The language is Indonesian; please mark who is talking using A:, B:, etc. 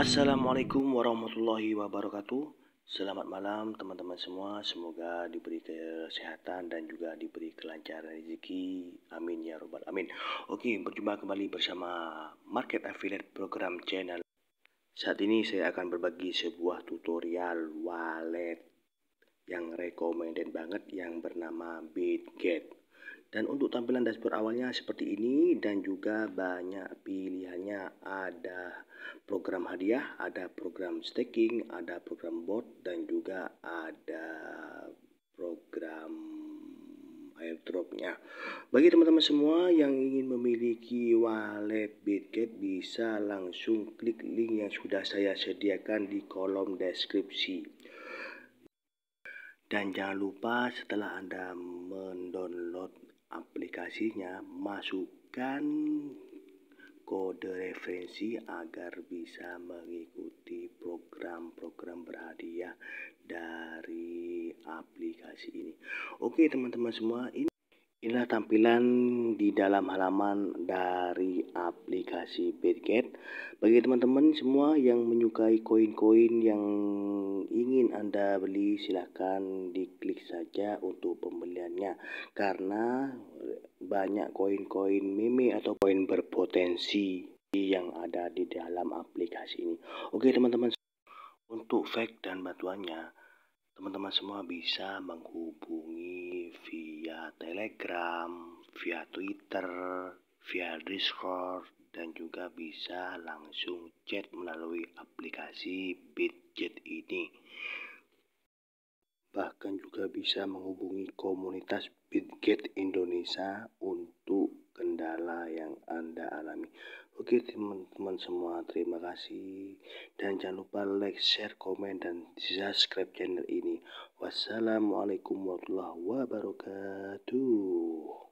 A: Assalamualaikum warahmatullahi wabarakatuh. Selamat malam teman-teman semua. Semoga diberi kesehatan dan juga diberi kelancaran rezeki. Amin ya robbal amin. Oke, berjumpa kembali bersama Market Affiliate Program Channel. Saat ini saya akan berbagi sebuah tutorial wallet yang recommended banget yang bernama Bitget. Dan untuk tampilan dashboard awalnya seperti ini dan juga banyak pilihannya. Ada program hadiah, ada program staking, ada program bot dan juga ada program airdropnya. Bagi teman-teman semua yang ingin memiliki wallet Bitget bisa langsung klik link yang sudah saya sediakan di kolom deskripsi. Dan jangan lupa setelah Anda mendownload aplikasinya masukkan kode referensi agar bisa mengikuti program-program berhadiah dari aplikasi ini. Oke, teman-teman semua, ini inilah tampilan di dalam halaman dari aplikasi Bitget. Bagi teman-teman semua yang menyukai koin-koin yang ingin Anda beli, silahkan diklik saja untuk pembelian karena banyak koin-koin meme atau koin berpotensi yang ada di dalam aplikasi ini. Oke teman-teman, untuk fake dan batuannya, teman-teman semua bisa menghubungi via Telegram, via Twitter, via Discord, dan juga bisa langsung chat melalui aplikasi BitChat ini. Bahkan juga bisa menghubungi komunitas komunitas Bitgate Indonesia untuk kendala yang Anda alami. Oke teman-teman semua, terima kasih. Dan jangan lupa like, share, komen, dan subscribe channel ini. Wassalamualaikum warahmatullahi wabarakatuh.